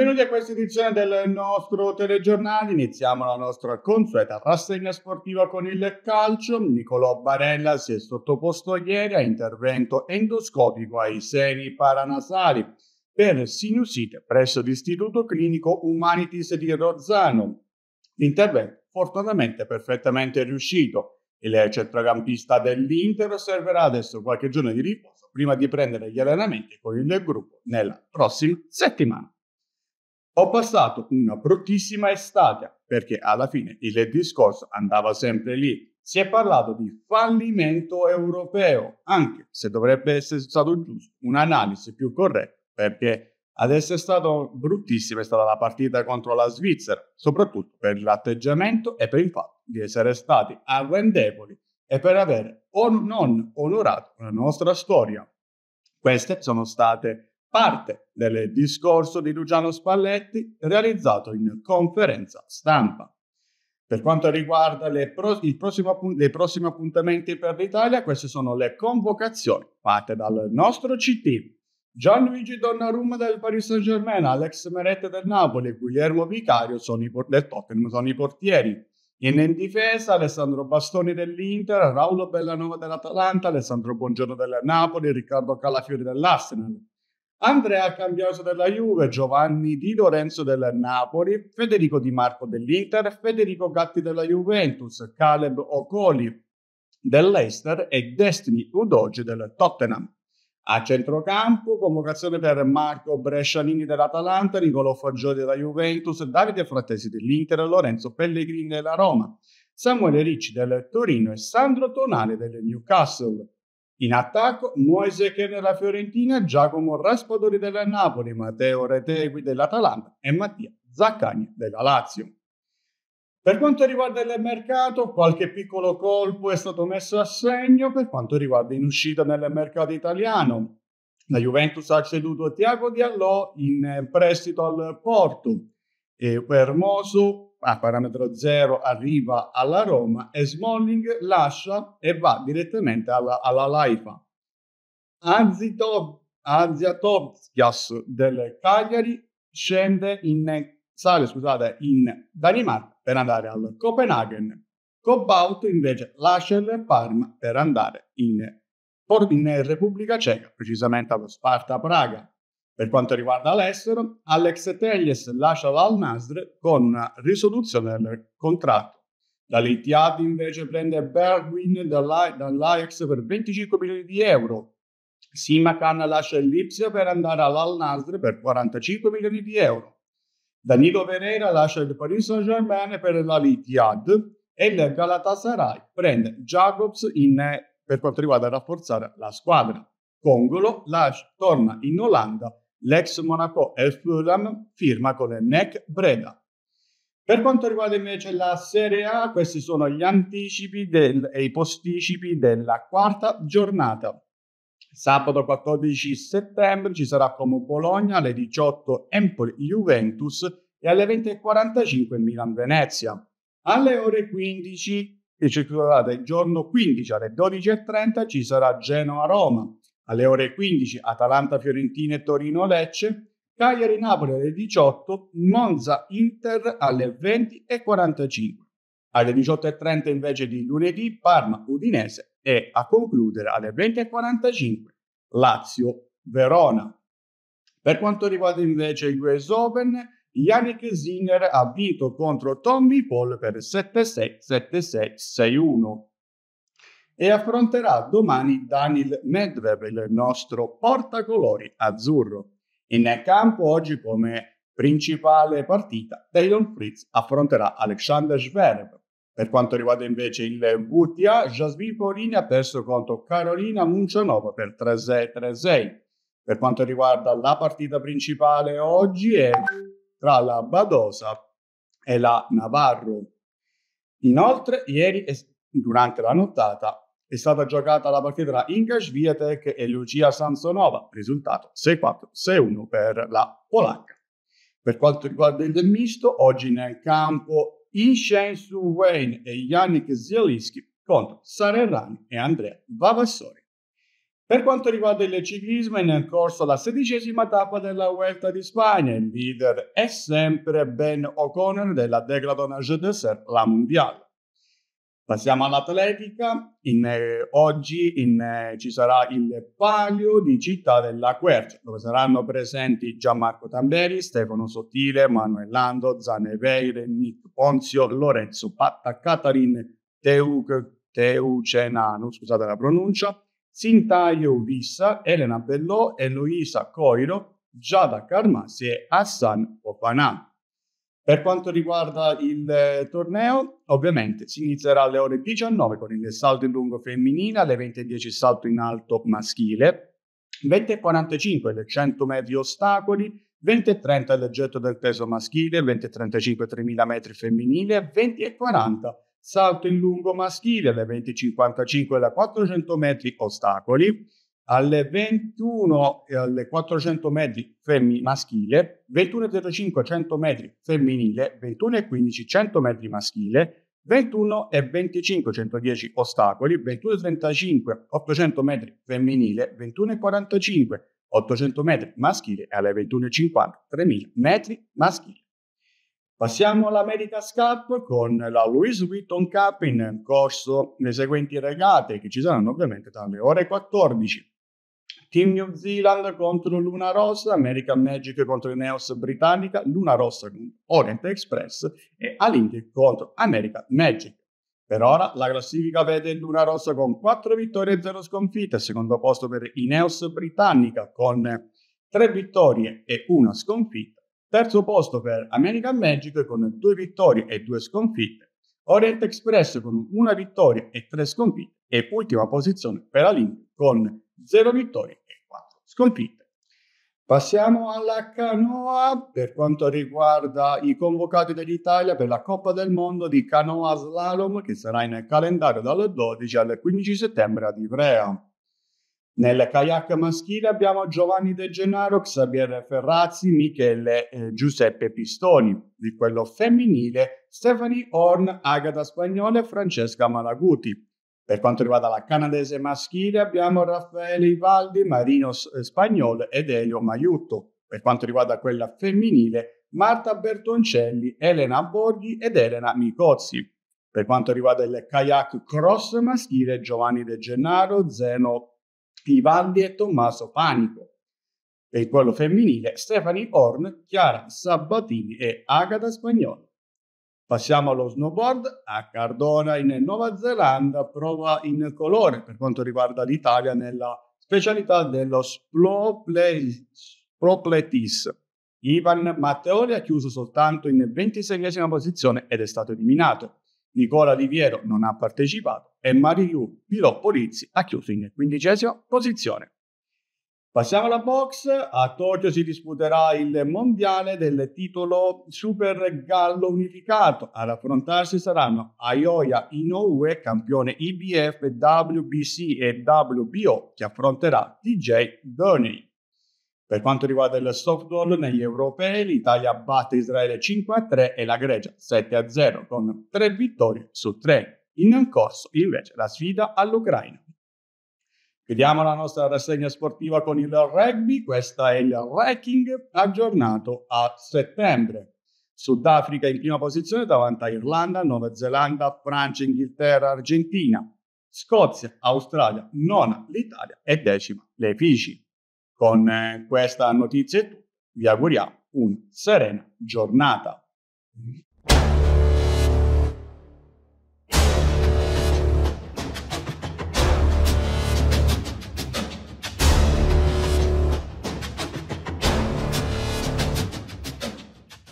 Benvenuti a questa edizione del nostro telegiornale. Iniziamo la nostra consueta rassegna sportiva con il calcio. Nicolò Barella si è sottoposto ieri a intervento endoscopico ai seni paranasali per sinusite presso l'Istituto Clinico Humanities di Rozzano. L'intervento fortunatamente perfettamente riuscito. Il centrocampista dell'Inter osserverà adesso qualche giorno di riposo prima di prendere gli allenamenti con il gruppo nella prossima settimana. Ho passato una bruttissima estate perché alla fine il discorso andava sempre lì. Si è parlato di fallimento europeo, anche se dovrebbe essere stato giusto un'analisi più corretta, perché ad essere stata bruttissima è stata la partita contro la Svizzera, soprattutto per l'atteggiamento e per il fatto di essere stati arrendevoli e per aver on- non onorato la nostra storia. Queste sono state parte del discorso di Luciano Spalletti realizzato in conferenza stampa. Per quanto riguarda le, pro- prossimo, le prossimi appuntamenti per l'Italia, queste sono le convocazioni fatte dal nostro CT. Gianluigi Donnarumma del Paris Saint-Germain, Alex Merette del Napoli, Guglielmo Vicario sono i, del Tottenham sono i portieri. In difesa Alessandro Bastoni dell'Inter, Raulo Bellanova dell'Atalanta, Alessandro Buongiorno del Napoli, Riccardo Calafiori dell'Arsenal. Andrea Cambioso della Juve, Giovanni Di Lorenzo del Napoli, Federico Di Marco dell'Inter, Federico Gatti della Juventus, Caleb Ocoli dell'Ester e Destiny Udoge del Tottenham. A centrocampo, convocazione per Marco Brescianini dell'Atalanta, Nicolò Fagioli della Juventus, Davide Frattesi dell'Inter, Lorenzo Pellegrini della Roma, Samuele Ricci del Torino e Sandro Tonale del Newcastle. In attacco Moise che della Fiorentina, Giacomo Raspadori della Napoli, Matteo Retegui dell'Atalanta e Mattia Zaccagni della Lazio. Per quanto riguarda il mercato, qualche piccolo colpo è stato messo a segno per quanto riguarda in uscita nel mercato italiano. La Juventus ha ceduto Tiago Diallo in eh, prestito al Porto e Hermoso a parametro zero arriva alla Roma e Smalling lascia e va direttamente alla, alla Laifa. Azitov, Aziatovskias del Cagliari scende in, sale scusate, in Danimarca per andare al Copenaghen. Cobalt invece lascia il Parma per andare in, in Repubblica Ceca, precisamente allo Sparta Praga. Per quanto riguarda l'estero, Alex Telles lascia l'Al-Nasr con una risoluzione del contratto. Dall'Itihad invece prende Berwin dall'Ajax per 25 milioni di euro. Simakan lascia il Lipsia per andare all'Al-Nasr per 45 milioni di euro. Danilo Pereira lascia il Paris Saint-Germain per la Litiad e il Galatasaray prende Jacobs in, per quanto riguarda rafforzare la squadra. Congolo lascia, torna in Olanda l'ex Monaco e Fulham firma con il NEC Breda. Per quanto riguarda invece la Serie A, questi sono gli anticipi del, e i posticipi della quarta giornata. Sabato 14 settembre ci sarà come Bologna alle 18 Empoli Juventus e alle 20.45 Milan Venezia. Alle ore 15, e scusate, il giorno 15 alle 12.30 ci sarà Genoa Roma alle ore 15 Atalanta-Fiorentina e Torino-Lecce, Cagliari-Napoli alle 18, Monza-Inter alle 20.45. Alle 18.30 invece di lunedì Parma-Udinese e a concludere alle 20.45 Lazio-Verona. Per quanto riguarda invece il US Open, Yannick Sinner ha vinto contro Tommy Paul per 7-6, 7-6, 6-1 e affronterà domani Daniel Medvedev, il nostro portacolori azzurro. In campo oggi come principale partita, Taylor Fritz affronterà Alexander Zverev. Per quanto riguarda invece il WTA, Jasmine Polini ha perso contro Carolina Muncianova per 3-6-3-6. Per quanto riguarda la partita principale oggi è tra la Badosa e la Navarro. Inoltre, ieri durante la nottata è stata giocata la partita tra Inga Swiatek e Lucia Samsonova, risultato 6-4-6-1 per la polacca. Per quanto riguarda il misto, oggi nel campo Inshensu Wayne e Yannick Zielinski contro Sara Rani e Andrea Vavassori. Per quanto riguarda il ciclismo, è nel corso la sedicesima tappa della Vuelta di Spagna. Il leader è sempre Ben O'Connor della Decathlon Jeux de la mondiale. Passiamo all'atletica, in, eh, oggi in, eh, ci sarà il palio di Città della Quercia, dove saranno presenti Gianmarco Tamberi, Stefano Sottile, Manuel Lando, Zane Veire, Nick Ponzio, Lorenzo Patta, Catarin Teuc, Teucenanu, scusate la pronuncia, Sintaio Vissa, Elena Bellò, Eloisa Coiro, Giada Carmassi e Hassan Opanan. Per quanto riguarda il eh, torneo, ovviamente si inizierà alle ore 19 con il salto in lungo femminile, alle 20.10 il salto in alto maschile, 20.45 le 100 metri ostacoli, 20.30 il getto del peso maschile, 20.35 3.000 metri femminile, 20.40 salto in lungo maschile, alle 20.55 la 400 metri ostacoli, alle 21 e alle 400 metri femmi maschile, 21,05 100 metri femminile, 21,15 100 metri maschile, 21 e 25 110 ostacoli, 21 e 35 800 metri femminile, 21 e 45 800 metri maschile e alle 21 e 50 3000 metri maschile. Passiamo all'America's Cup con la Louis Vuitton Cup in corso le seguenti regate che ci saranno ovviamente dalle ore 14 Team New Zealand contro Luna Rossa, American Magic contro Neos Britannica, Luna Rossa contro Orient Express e Alintic contro American Magic. Per ora la classifica vede Luna Rossa con 4 vittorie e 0 sconfitte, secondo posto per Ineos Britannica con 3 vittorie e 1 sconfitta, terzo posto per American Magic con 2 vittorie e 2 sconfitte, Orient Express con 1 vittoria e 3 sconfitte e ultima posizione per Alink con 0 vittorie e 4 sconfitte. Passiamo alla canoa per quanto riguarda i convocati dell'Italia per la Coppa del Mondo di canoa slalom che sarà nel calendario dal 12 al 15 settembre ad Ivrea. Nel kayak maschile abbiamo Giovanni De Gennaro, Xavier Ferrazzi, Michele eh, Giuseppe Pistoni. Di quello femminile Stephanie Horn, Agata Spagnole e Francesca Malaguti. Per quanto riguarda la canadese maschile abbiamo Raffaele Ivaldi, Marino eh, Spagnolo ed Elio Maiutto. Per quanto riguarda quella femminile, Marta Bertoncelli, Elena Borghi ed Elena Micozzi. Per quanto riguarda il kayak cross maschile, Giovanni De Gennaro, Zeno Ivaldi e Tommaso Panico. Per quello femminile, Stefani Horn, Chiara Sabatini e Agata Spagnolo. Passiamo allo snowboard, a Cardona in Nuova Zelanda, prova in colore per quanto riguarda l'Italia nella specialità dello Spropletis. Ivan Matteoli ha chiuso soltanto in 26esima posizione ed è stato eliminato. Nicola Liviero non ha partecipato e Mariu Piro Polizzi ha chiuso in 15esima posizione. Passiamo alla box, a Tokyo si disputerà il mondiale del titolo Super Gallo unificato, ad affrontarsi saranno Ayoya Inoue, campione IBF, WBC e WBO, che affronterà DJ Donny. Per quanto riguarda il softball, negli europei l'Italia batte Israele 5-3 e la Grecia 7-0 con 3 vittorie su 3. In corso invece la sfida all'Ucraina. Chiudiamo la nostra rassegna sportiva con il rugby, Questa è il ranking aggiornato a settembre. Sudafrica in prima posizione davanti a Irlanda, Nuova Zelanda, Francia, Inghilterra, Argentina, Scozia, Australia, nona l'Italia e decima le Fiji. Con eh, questa notizia è tutto, vi auguriamo una serena giornata.